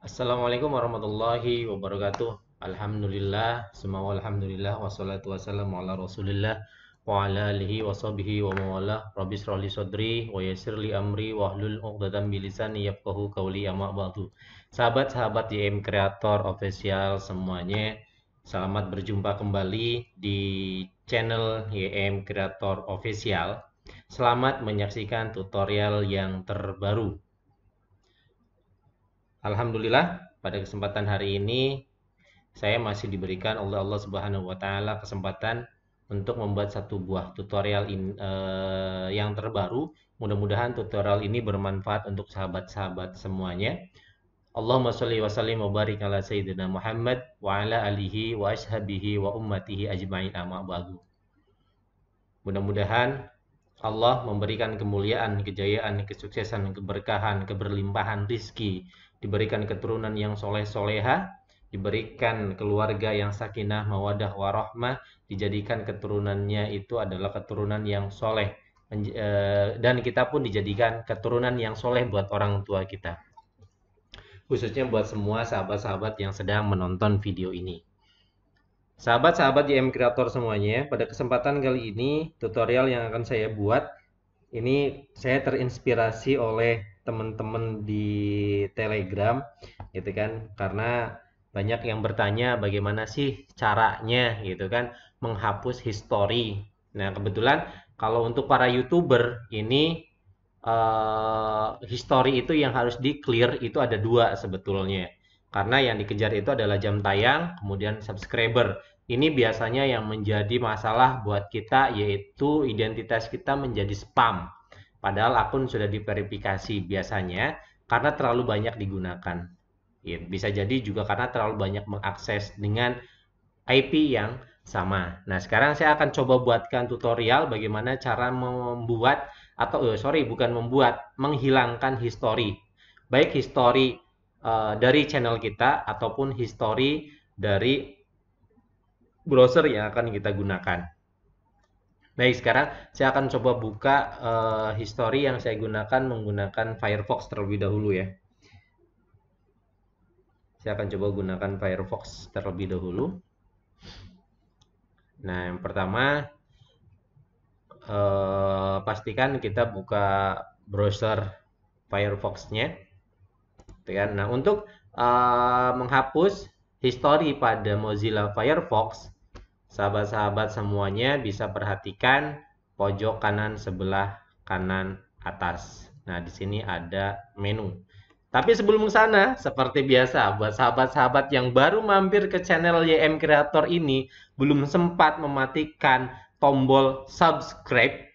Assalamualaikum warahmatullahi wabarakatuh. Alhamdulillah, semua alhamdulillah wassalatu wassalamu ala Rasulillah wa ala alihi wa sahbihi wa mawala. rabis shrahli sodri wa li amri wa hlul 'uqdatam bilisan lisani kauli amak batu. Sahabat-sahabat YM Creator Official semuanya, selamat berjumpa kembali di channel YM Creator Official. Selamat menyaksikan tutorial yang terbaru Alhamdulillah pada kesempatan hari ini saya masih diberikan oleh Allah Subhanahu wa taala kesempatan untuk membuat satu buah tutorial in, uh, yang terbaru. Mudah-mudahan tutorial ini bermanfaat untuk sahabat-sahabat semuanya. Allahumma sholli wa sallim wa barik ala sayyidina Muhammad wa ala alihi wa ashabihi wa ummatihi ajmain amma ba'du. Mudah-mudahan Allah memberikan kemuliaan, kejayaan, kesuksesan, keberkahan, keberlimpahan rizki diberikan keturunan yang soleh-soleha, diberikan keluarga yang sakinah, mawadah, warohmah, dijadikan keturunannya itu adalah keturunan yang soleh. Eh, dan kita pun dijadikan keturunan yang soleh buat orang tua kita. Khususnya buat semua sahabat-sahabat yang sedang menonton video ini. Sahabat-sahabat YM Creator semuanya, pada kesempatan kali ini tutorial yang akan saya buat, ini saya terinspirasi oleh teman-teman di Telegram gitu kan karena banyak yang bertanya bagaimana sih caranya gitu kan menghapus history. Nah, kebetulan kalau untuk para YouTuber ini uh, eh, histori itu yang harus di clear itu ada dua sebetulnya karena yang dikejar itu adalah jam tayang kemudian subscriber ini biasanya yang menjadi masalah buat kita yaitu identitas kita menjadi spam Padahal akun sudah diverifikasi biasanya karena terlalu banyak digunakan. Ya, bisa jadi juga karena terlalu banyak mengakses dengan IP yang sama. Nah, sekarang saya akan coba buatkan tutorial bagaimana cara membuat atau oh, sorry bukan membuat, menghilangkan histori. Baik histori uh, eh, dari channel kita ataupun histori dari browser yang akan kita gunakan. Baik, sekarang saya akan coba buka uh, history yang saya gunakan menggunakan Firefox terlebih dahulu ya. Saya akan coba gunakan Firefox terlebih dahulu. Nah, yang pertama uh, pastikan kita buka browser Firefox-nya. Gitu kan? Nah, untuk uh, menghapus history pada Mozilla Firefox, sahabat-sahabat semuanya bisa perhatikan pojok kanan sebelah kanan atas. Nah, di sini ada menu. Tapi sebelum ke sana, seperti biasa, buat sahabat-sahabat yang baru mampir ke channel YM Creator ini, belum sempat mematikan tombol subscribe,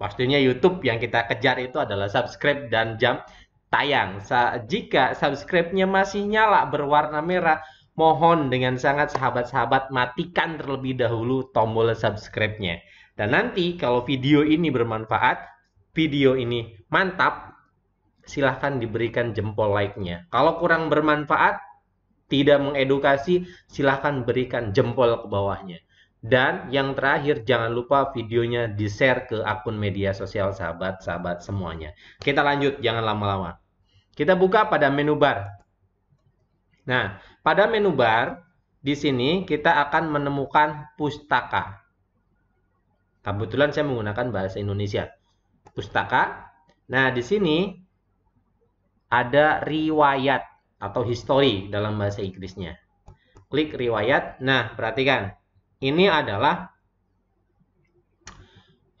pastinya YouTube yang kita kejar itu adalah subscribe dan jam tayang. Sa jika subscribe-nya masih nyala berwarna merah, mohon dengan sangat sahabat-sahabat matikan terlebih dahulu tombol subscribe-nya. Dan nanti kalau video ini bermanfaat, video ini mantap, silahkan diberikan jempol like-nya. Kalau kurang bermanfaat, tidak mengedukasi, silahkan berikan jempol ke bawahnya. Dan yang terakhir, jangan lupa videonya di-share ke akun media sosial sahabat-sahabat semuanya. Kita lanjut, jangan lama-lama. Kita buka pada menu bar. Nah, pada menu bar di sini kita akan menemukan pustaka. Kebetulan saya menggunakan bahasa Indonesia. Pustaka. Nah, di sini ada riwayat atau history dalam bahasa Inggrisnya. Klik riwayat. Nah, perhatikan. Ini adalah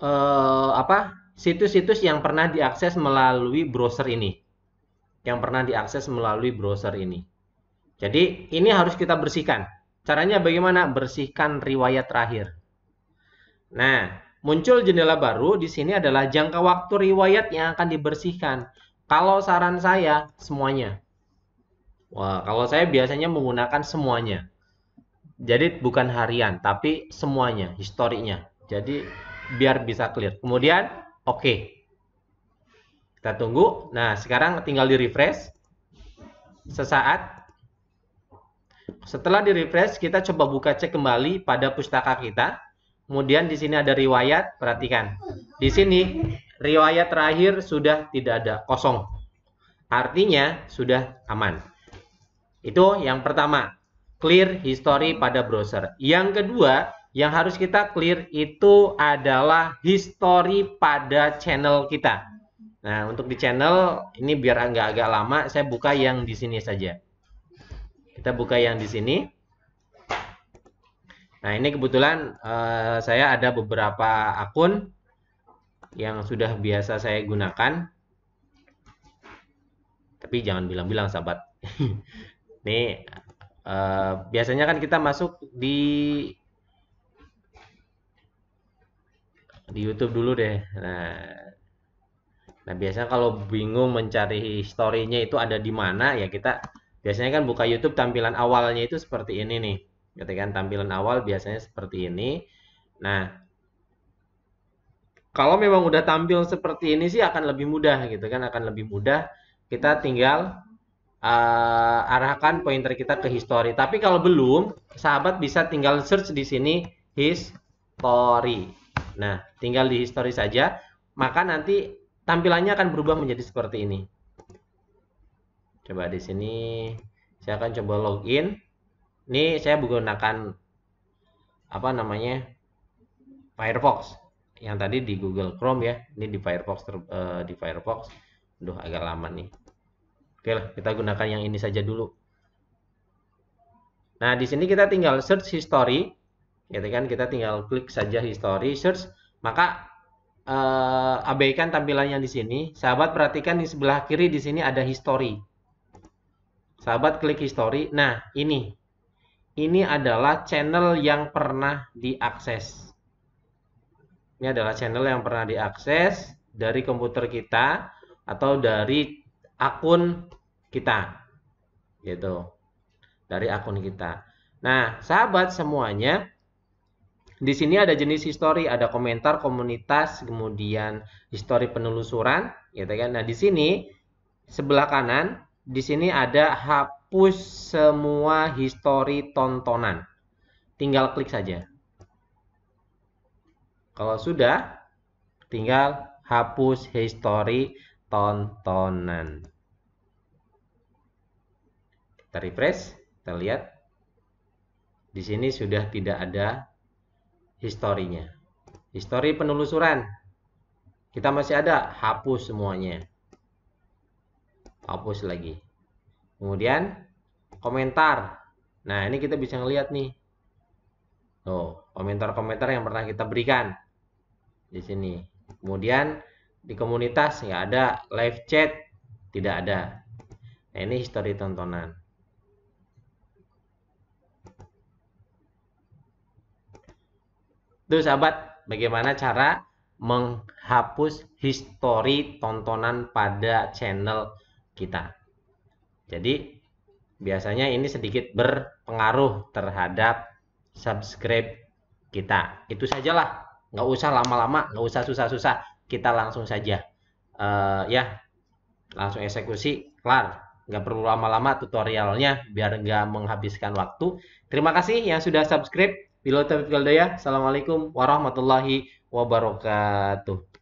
eh, apa? situs-situs yang pernah diakses melalui browser ini. Yang pernah diakses melalui browser ini. Jadi ini harus kita bersihkan. Caranya bagaimana? Bersihkan riwayat terakhir. Nah, muncul jendela baru di sini adalah jangka waktu riwayat yang akan dibersihkan. Kalau saran saya, semuanya. Wah, kalau saya biasanya menggunakan semuanya. Jadi bukan harian, tapi semuanya, historinya. Jadi biar bisa clear. Kemudian, oke. Okay. Kita tunggu. Nah, sekarang tinggal di refresh. Sesaat. Setelah di refresh, kita coba buka cek kembali pada pustaka kita. Kemudian di sini ada riwayat, perhatikan. Di sini riwayat terakhir sudah tidak ada, kosong. Artinya sudah aman. Itu yang pertama, clear history pada browser. Yang kedua, yang harus kita clear itu adalah history pada channel kita. Nah, untuk di channel ini biar agak-agak lama, saya buka yang di sini saja. Kita buka yang di sini. Nah, ini kebetulan uh, saya ada beberapa akun yang sudah biasa saya gunakan. Tapi jangan bilang-bilang sahabat. ini uh, biasanya kan kita masuk di di YouTube dulu deh. Nah, Nah, biasanya kalau bingung mencari historinya itu ada di mana, ya kita Biasanya kan buka YouTube tampilan awalnya itu seperti ini nih. Ketika gitu tampilan awal biasanya seperti ini. Nah, kalau memang udah tampil seperti ini sih akan lebih mudah gitu kan, akan lebih mudah. Kita tinggal uh, arahkan pointer kita ke history. Tapi kalau belum, sahabat bisa tinggal search di sini history. Nah, tinggal di history saja, maka nanti tampilannya akan berubah menjadi seperti ini coba di sini saya akan coba login ini saya menggunakan apa namanya Firefox yang tadi di Google Chrome ya ini di Firefox ter, uh, di Firefox Duh agak lama nih oke lah kita gunakan yang ini saja dulu nah di sini kita tinggal search history gitu kan kita tinggal klik saja history search maka uh, abaikan tampilannya di sini sahabat perhatikan di sebelah kiri di sini ada history Sahabat klik history. Nah, ini. Ini adalah channel yang pernah diakses. Ini adalah channel yang pernah diakses dari komputer kita atau dari akun kita. Gitu. Dari akun kita. Nah, sahabat semuanya, di sini ada jenis history, ada komentar komunitas, kemudian history penelusuran, gitu kan. Nah, di sini sebelah kanan di sini ada hapus semua histori tontonan. Tinggal klik saja. Kalau sudah, tinggal hapus histori tontonan. Kita refresh, kita lihat. Di sini sudah tidak ada historinya. Histori penelusuran. Kita masih ada, hapus semuanya hapus lagi. Kemudian komentar. Nah, ini kita bisa ngelihat nih. Tuh, komentar-komentar yang pernah kita berikan di sini. Kemudian di komunitas nggak ada live chat, tidak ada. Nah, ini histori tontonan. Tuh sahabat, bagaimana cara menghapus histori tontonan pada channel kita. Jadi biasanya ini sedikit berpengaruh terhadap subscribe kita. Itu sajalah, nggak usah lama-lama, nggak usah susah-susah, kita langsung saja uh, ya langsung eksekusi kelar. Nggak perlu lama-lama tutorialnya biar nggak menghabiskan waktu. Terima kasih yang sudah subscribe. Bila taufiq Assalamualaikum warahmatullahi wabarakatuh.